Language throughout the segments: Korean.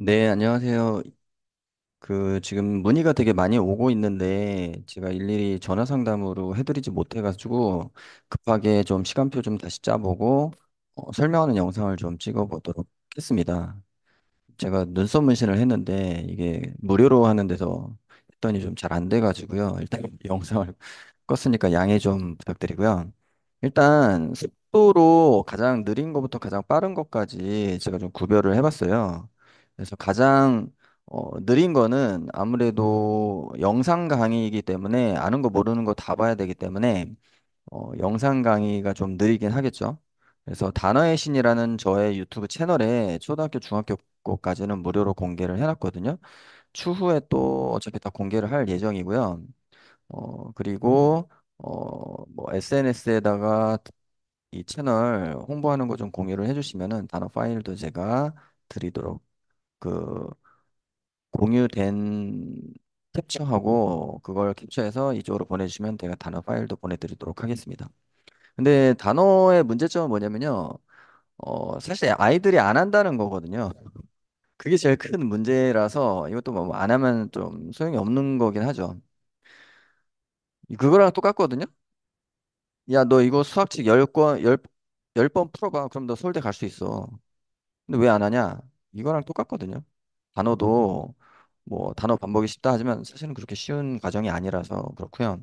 네, 안녕하세요. 그 지금 문의가 되게 많이 오고 있는데 제가 일일이 전화 상담으로 해드리지 못해가지고 급하게 좀 시간표 좀 다시 짜보고 어, 설명하는 영상을 좀 찍어보도록 했습니다. 제가 눈썹 문신을 했는데 이게 무료로 하는 데서 했더니 좀 잘 안 돼가지고요. 일단 영상을 껐으니까 양해 좀 부탁드리고요. 일단 속도로 가장 느린 것부터 가장 빠른 것까지 제가 좀 구별을 해봤어요. 그래서 가장 어, 느린 거는 아무래도 음. 영상 강의이기 때문에 아는 거 모르는 거 다 봐야 되기 때문에 어, 영상 강의가 좀 느리긴 하겠죠. 그래서 단어의 신이라는 저의 유튜브 채널에 초등학교, 중학교 까지는 무료로 공개를 해놨거든요. 추후에 또 어차피 다 공개를 할 예정이고요. 어, 그리고 음. 어, 뭐 SNS에다가 이 채널 홍보하는 거 좀 공유를 해주시면은 단어 파일도 제가 드리도록 그 공유된 캡처하고 그걸 캡처해서 이쪽으로 보내주시면 제가 단어 파일도 보내드리도록 하겠습니다. 근데 단어의 문제점은 뭐냐면요. 어, 사실 아이들이 안 한다는 거거든요. 그게 제일 큰 문제라서 이것도 뭐 안 하면 좀 소용이 없는 거긴 하죠. 그거랑 똑같거든요. 야, 너 이거 수학책 10권, 10, 10번 풀어봐. 그럼 너 서울대 갈 수 있어. 근데 왜 안 하냐? 이거랑 똑같거든요. 단어도 음. 뭐 단어 반복이 쉽다 하지만 사실은 그렇게 쉬운 과정이 아니라서 그렇고요.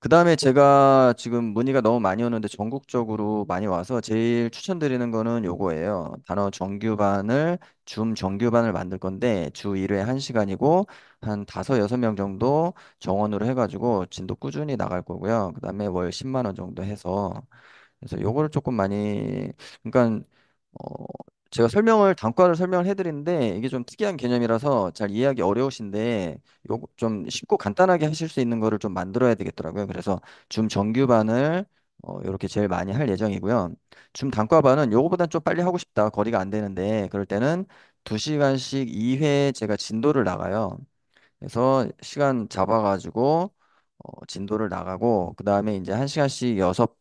그다음에 제가 지금 문의가 너무 많이 오는데 전국적으로 많이 와서 제일 추천드리는 거는 요거예요. 단어 정규반을 줌 정규반을 만들 건데 주 1회 1시간이고 한 5, 6명 정도 정원으로 해가지고 진도 꾸준히 나갈 거고요. 그다음에 월 10만 원 정도 해서 그래서 요거를 조금 많이 그러니까 어, 제가 설명을 단과를 설명을 해드리는데 이게 좀 특이한 개념이라서 잘 이해하기 어려우신데 요 좀 쉽고 간단하게 하실 수 있는 거를 좀 만들어야 되겠더라고요. 그래서 줌 정규반을 어, 이렇게 제일 많이 할 예정이고요. 줌 단과반은 요거보단 좀 빨리 하고 싶다. 거리가 안 되는데 그럴 때는 2시간씩 2회 제가 진도를 나가요. 그래서 시간 잡아가지고 어, 진도를 나가고 그 다음에 이제 1시간씩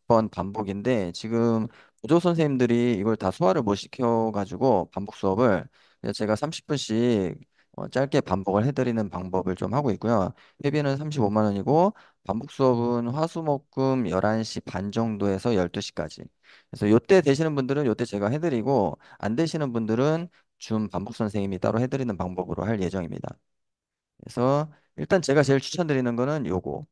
6번 반복인데 지금 보조 선생님들이 이걸 다 소화를 못 시켜가지고 반복 수업을 제가 30분씩 어, 짧게 반복을 해드리는 방법을 좀 하고 있고요. 회비는 35만 원이고 반복 수업은 화수목금 11시 반 정도에서 12시까지. 그래서 요때 되시는 분들은 요때 제가 해드리고 안 되시는 분들은 줌 반복 선생님이 따로 해드리는 방법으로 할 예정입니다. 그래서 일단 제가 제일 추천드리는 거는 요거.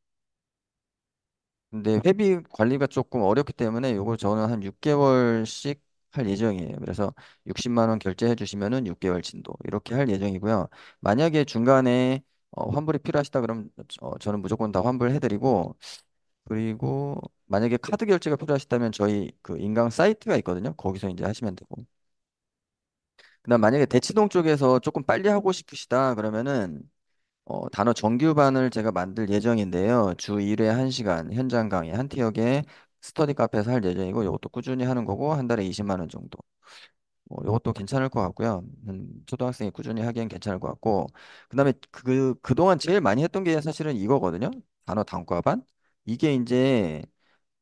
근데 회비 관리가 조금 어렵기 때문에 요걸 저는 한 6개월씩 할 예정이에요. 그래서 60만 원 결제해 주시면은 6개월 진도 이렇게 할 예정이고요. 만약에 중간에 어, 환불이 필요하시다 그러면 어, 저는 무조건 다 환불해 드리고 그리고 만약에 카드 결제가 필요하시다면 저희 그 인강 사이트가 있거든요. 거기서 이제 하시면 되고. 그다음 만약에 대치동 쪽에서 조금 빨리 하고 싶으시다 그러면은 어, 단어 정규반을 제가 만들 예정인데요. 주 1회 1시간 현장 강의 한 티역에 스터디 카페에서 할 예정이고 이것도 꾸준히 하는 거고 한 달에 20만 원 정도. 뭐 이것도 괜찮을 것 같고요. 음, 초등학생이 꾸준히 하기엔 괜찮을 것 같고 그다음에 그 그동안 제일 많이 했던 게 사실은 이거거든요. 단어 단과반. 이게 이제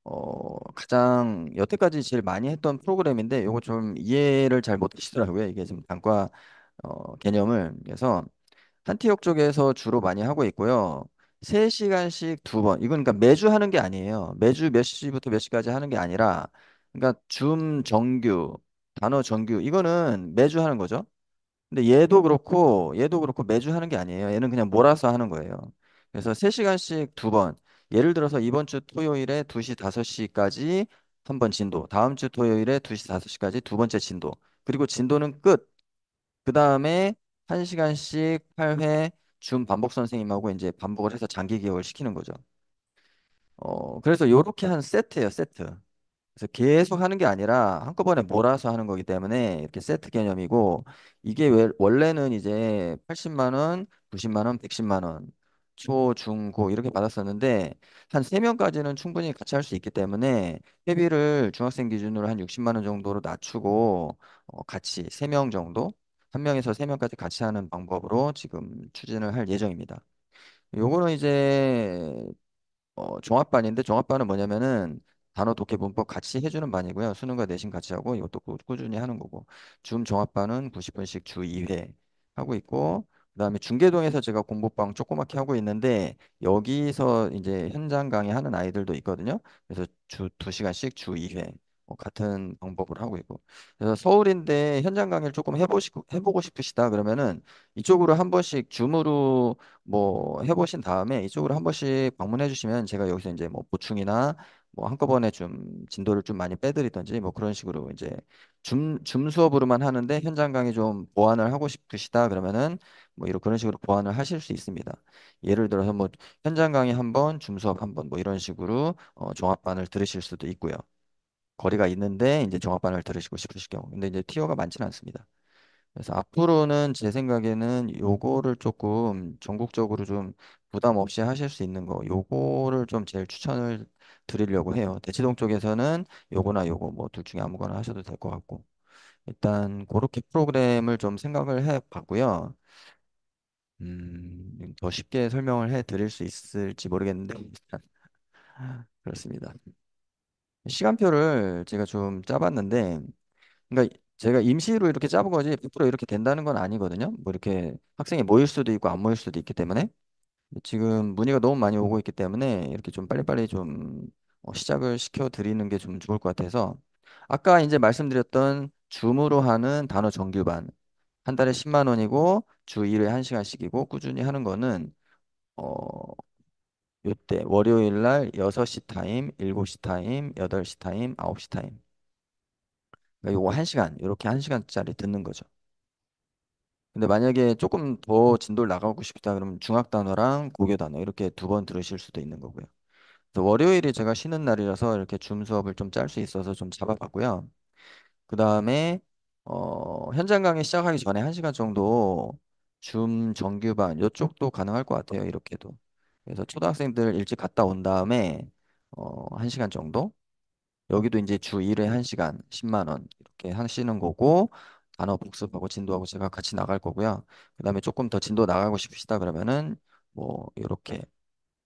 어, 가장 여태까지 제일 많이 했던 프로그램인데 요거 좀 이해를 잘 못하시더라고요. 이게 지금 단과 어, 개념을 그래서 산티역 쪽에서 주로 많이 하고 있고요. 3시간씩 두 번. 이건 그러니까 매주 하는 게 아니에요. 매주 몇 시부터 몇 시까지 하는 게 아니라 그러니까 줌 정규, 단어 정규 이거는 매주 하는 거죠. 근데 얘도 음. 그렇고 얘도 그렇고 매주 하는 게 아니에요. 얘는 그냥 몰아서 하는 거예요. 그래서 3시간씩 두 번. 예를 들어서 이번 주 토요일에 2시, 5시까지 한 번 진도. 다음 주 토요일에 2시, 5시까지 두 번째 진도. 그리고 진도는 끝. 그 다음에 한시간씩 8회 줌 반복 선생님하고 이제 반복을 해서 장기 기억을 시키는 거죠. 어, 그래서 요렇게 한 세트예요, 세트. 그래서 계속 하는 게 아니라 한꺼번에 몰아서 하는 거기 때문에 이렇게 세트 개념이고 이게 왜- 원래는 이제 80만 원, 90만 원, 110만 원 초, 중, 고 이렇게 받았었는데 한 세명까지는 충분히 같이 할 수 있기 때문에 회비를 중학생 기준으로 한 60만 원 정도로 낮추고 어, 같이 세 명 정도 한명에서세명까지 같이 하는 방법으로 지금 추진을 할 예정입니다. 요거는 이제 어, 종합반인데 종합반은 뭐냐면은 단어 독해 문법 같이 해주는 반이고요. 수능과 내신 같이 하고 이것도 꾸준히 하는 거고 줌 종합반은 90분씩 주 2회 하고 있고 그다음에 중계동에서 제가 공부방 조그맣게 하고 있는데 여기서 이제 현장 강의하는 아이들도 있거든요. 그래서 주 2시간씩 주 2회 뭐 같은 방법을 하고 있고. 그래서 서울인데 현장 강의를 조금 해보시고 해보고 싶으시다 그러면은 이쪽으로 한 번씩 줌으로 뭐 해보신 다음에 이쪽으로 한 번씩 방문해 주시면 제가 여기서 이제 뭐 보충이나 뭐 한꺼번에 좀 진도를 좀 많이 빼드리든지 뭐 그런 식으로 이제 줌, 줌 수업으로만 하는데 현장 강의 좀 보완을 하고 싶으시다 그러면은 뭐 이런 그런 식으로 보완을 하실 수 있습니다. 예를 들어서 뭐 현장 강의 한 번, 줌 수업 한 번 뭐 이런 식으로 어, 종합반을 들으실 수도 있고요. 거리가 있는데 이제 종합반을 들으시고 싶으실 경우. 근데 이제 티어가 많지는 않습니다. 그래서 앞으로는 제 생각에는 요거를 조금 전국적으로 좀 부담 없이 하실 수 있는 거 요거를 좀 제일 추천을 드리려고 해요. 대치동 쪽에서는 요거나 요거 뭐 둘 중에 아무거나 하셔도 될 것 같고 일단 그렇게 프로그램을 좀 생각을 해 봤고요. 음, 더 쉽게 설명을 해 드릴 수 있을지 모르겠는데 그렇습니다. 시간표를 제가 좀 짜봤는데, 그러니까 제가 임시로 이렇게 짜본 거지 100% 이렇게 된다는 건 아니거든요. 뭐 이렇게 학생이 모일 수도 있고 안 모일 수도 있기 때문에 지금 문의가 너무 많이 오고 있기 때문에 이렇게 좀 빨리빨리 좀 어, 시작을 시켜 드리는 게 좀 좋을 것 같아서 아까 이제 말씀드렸던 줌으로 하는 단어 정규반 한 달에 10만 원이고 주 1회 1시간씩이고 꾸준히 하는 거는 어, 이때 월요일 날 6시 타임, 7시 타임, 8시 타임, 9시 타임. 그러니까 요거 1시간, 이렇게 1시간짜리 듣는 거죠. 근데 만약에 조금 더 진도를 나가고 싶다 그러면 중학 단어랑 고교 단어 이렇게 두 번 들으실 수도 있는 거고요. 월요일이 제가 쉬는 날이라서 이렇게 줌 수업을 좀 짤 수 있어서 좀 잡아봤고요. 그 다음에 어, 현장 강의 시작하기 전에 1시간 정도 줌 정규반 이쪽도 가능할 것 같아요. 이렇게도. 그래서 초등학생들 일찍 갔다 온 다음에 어, 1시간 정도 여기도 이제 주 1회 1시간 10만 원 이렇게 하시는 거고 단어 복습하고 진도하고 제가 같이 나갈 거고요. 그다음에 조금 더 진도 나가고 싶으시다 그러면은 뭐 이렇게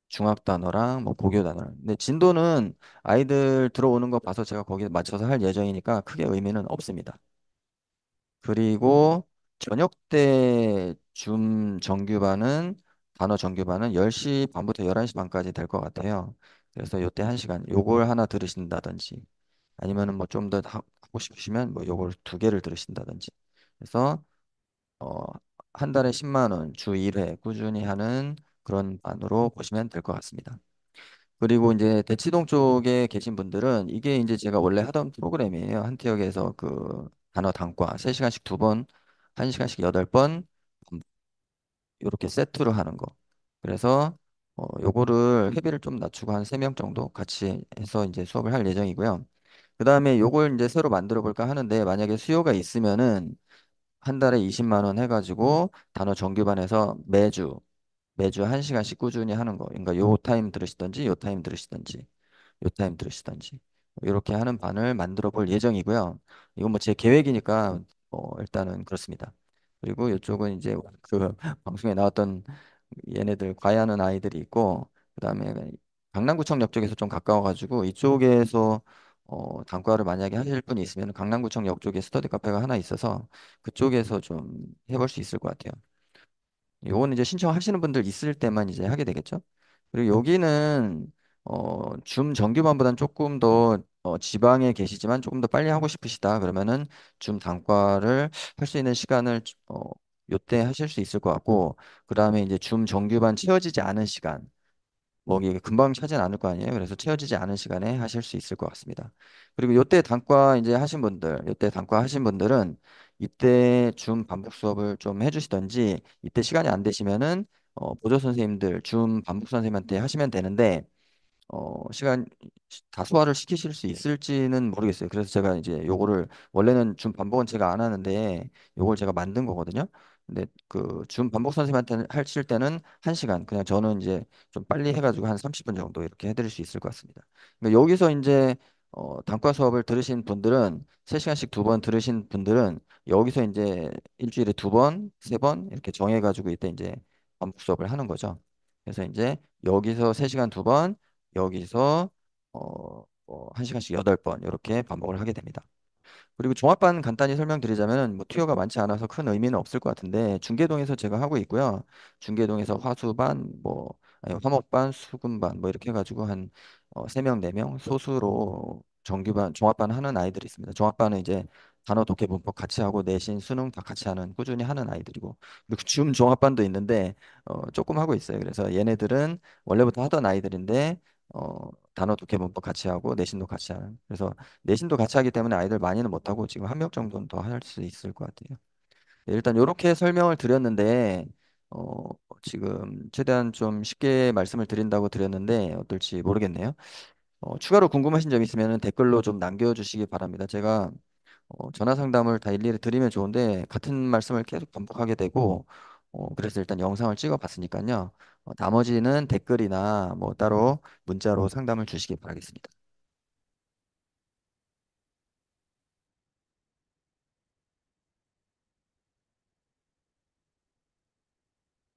중학 단어랑 뭐 고교 단어랑 근데 진도는 아이들 들어오는 거 봐서 제가 거기에 맞춰서 할 예정이니까 크게 의미는 없습니다. 그리고 저녁 때 줌 정규반은 단어 정규반은 10시 반부터 11시 반까지 될 것 같아요. 그래서 요때 1시간 요걸 음. 하나 들으신다든지 아니면뭐좀 더 하고 싶으시면 뭐 요걸 두 개를 들으신다든지 그래서 어, 한 달에 10만 원주 1회 꾸준히 하는 그런 반으로 보시면 될 것 같습니다. 그리고 이제 대치동 쪽에 계신 분들은 이게 이제 제가 원래 하던 프로그램이에요. 한태역에서 그 단어 단과 3시간씩 두 번, 1시간씩 8번, 이렇게 세트로 하는 거. 그래서 어, 요거를 회비를 좀 낮추고 한 세 명 정도 같이 해서 이제 수업을 할 예정이고요. 그 다음에 요걸 이제 새로 만들어 볼까 하는데 만약에 수요가 있으면은 한 달에 20만 원 해가지고 단어 정규반에서 매주 매주 한 시간씩 꾸준히 하는 거. 그러니까 요 타임 들으시던지 요 타임 들으시던지 요 타임 들으시던지 이렇게 하는 반을 만들어 볼 예정이고요. 이건 뭐 제 계획이니까 뭐 일단은 그렇습니다. 그리고 이쪽은 이제 그 방송에 나왔던 얘네들 과외하는 아이들이 있고 그다음에 강남구청역 쪽에서 좀 가까워가지고 이쪽에서 어, 단과를 만약에 하실 분이 있으면 강남구청역 쪽에 스터디 카페가 하나 있어서 그쪽에서 좀 해볼 수 있을 것 같아요. 요거는 이제 신청하시는 분들 있을 때만 이제 하게 되겠죠. 그리고 여기는 어, 줌 정규반보다는 조금 더 어, 지방에 계시지만 조금 더 빨리 하고 싶으시다. 그러면은 줌 단과를 할 수 있는 시간을 어, 요 때 하실 수 있을 것 같고, 그 다음에 이제 줌 정규반 채워지지 않은 시간, 뭐 이게 금방 차진 않을 거 아니에요. 그래서 채워지지 않은 시간에 하실 수 있을 것 같습니다. 그리고 요 때 단과 이제 하신 분들, 요 때 단과 하신 분들은 이때 줌 반복 수업을 좀 해주시던지, 이때 시간이 안 되시면은 어, 보조 선생님들, 줌 반복 선생님한테 하시면 되는데, 어, 시간 다수화를 시키실 수 예. 있을지는 모르겠어요. 그래서 제가 이제 요거를 원래는 준 반복은 제가 안 하는데 요걸 제가 만든 거거든요. 근데 그 준 반복 선생님한테 하실 때는 한시간 그냥 저는 이제 좀 빨리 해가지고 한 30분 정도 이렇게 해드릴 수 있을 것 같습니다. 근데 여기서 이제 어, 단과 수업을 들으신 분들은 3시간씩 두 번 들으신 분들은 여기서 이제 일주일에 두 번, 세 번 이렇게 정해가지고 이때 이제 반복 수업을 하는 거죠. 그래서 이제 여기서 3시간 두 번, 여기서 어, 어, 뭐, 1시간씩 8번 이렇게 반복을 하게 됩니다. 그리고 종합반 간단히 설명드리자면 뭐 투여가 많지 않아서 큰 의미는 없을 것 같은데 중계동에서 제가 하고 있고요. 중계동에서 화수반, 뭐 아니, 화목반, 수금반 뭐 이렇게 해가지고 한 어, 3명, 4명 소수로 정규반, 종합반 하는 아이들이 있습니다. 종합반은 이제 단어 독해 문법 같이 하고 내신 수능 다 같이 하는 꾸준히 하는 아이들이고 그리고 줌 종합반도 있는데 어, 조금 하고 있어요. 그래서 얘네들은 원래부터 하던 아이들인데 어, 단어도 개문법 같이 하고 내신도 같이 하는. 그래서 내신도 같이 하기 때문에 아이들 많이는 못하고 지금 한 명 정도는 더 할 수 있을 것 같아요. 네, 일단 이렇게 설명을 드렸는데 어, 지금 최대한 좀 쉽게 말씀을 드린다고 드렸는데 어떨지 모르겠네요. 어, 추가로 궁금하신 점 있으면 댓글로 좀 남겨주시기 바랍니다. 제가 어, 전화 상담을 다 일일이 드리면 좋은데 같은 말씀을 계속 반복하게 되고 어, 그래서 일단 영상을 찍어봤으니까요. 어, 나머지는 댓글이나 뭐 따로 문자로 상담을 주시기 바라겠습니다.